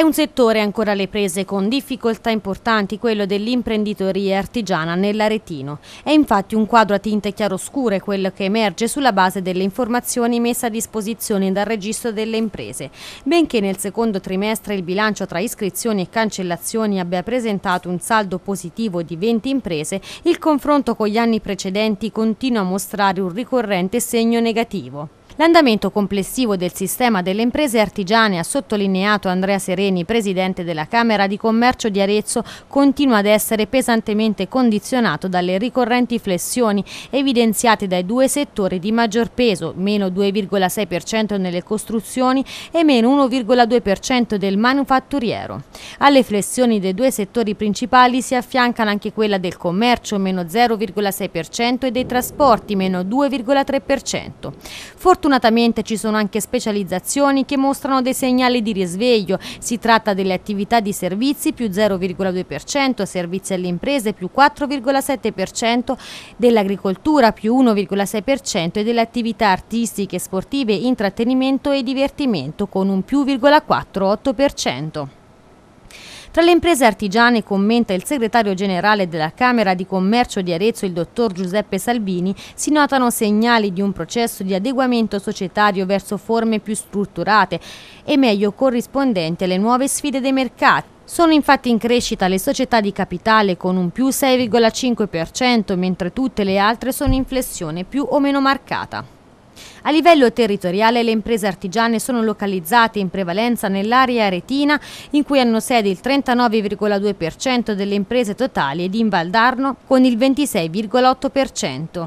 È un settore ancora alle prese con difficoltà importanti, quello dell'imprenditoria artigiana nell'Aretino. È infatti un quadro a tinte chiaroscure quello che emerge sulla base delle informazioni messe a disposizione dal registro delle imprese. Benché nel secondo trimestre il bilancio tra iscrizioni e cancellazioni abbia presentato un saldo positivo di 20 imprese, il confronto con gli anni precedenti continua a mostrare un ricorrente segno negativo. L'andamento complessivo del sistema delle imprese artigiane, ha sottolineato Andrea Sereni, presidente della Camera di Commercio di Arezzo, continua ad essere pesantemente condizionato dalle ricorrenti flessioni evidenziate dai due settori di maggior peso, meno 2,6% nelle costruzioni e meno 1,2% del manufatturiero. Alle flessioni dei due settori principali si affiancano anche quella del commercio, meno 0,6% e dei trasporti, meno 2,3%. Fortunatamente Fortunatamente ci sono anche specializzazioni che mostrano dei segnali di risveglio. Si tratta delle attività di servizi più 0,2%, servizi alle imprese più 4,7%, dell'agricoltura più 1,6% e delle attività artistiche, sportive, intrattenimento e divertimento con un più 4,8%. Tra le imprese artigiane commenta il segretario generale della Camera di Commercio di Arezzo, il dottor Giuseppe Salvini, si notano segnali di un processo di adeguamento societario verso forme più strutturate e meglio corrispondenti alle nuove sfide dei mercati. Sono infatti in crescita le società di capitale con un più 6,5%, mentre tutte le altre sono in flessione più o meno marcata. A livello territoriale le imprese artigiane sono localizzate in prevalenza nell'area retina in cui hanno sede il 39,2% delle imprese totali ed in Valdarno con il 26,8%.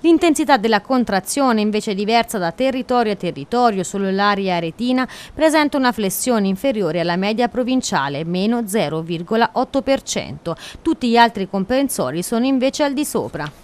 L'intensità della contrazione, invece è diversa da territorio a territorio, solo l'area aretina presenta una flessione inferiore alla media provinciale, meno 0,8%. Tutti gli altri comprensori sono invece al di sopra.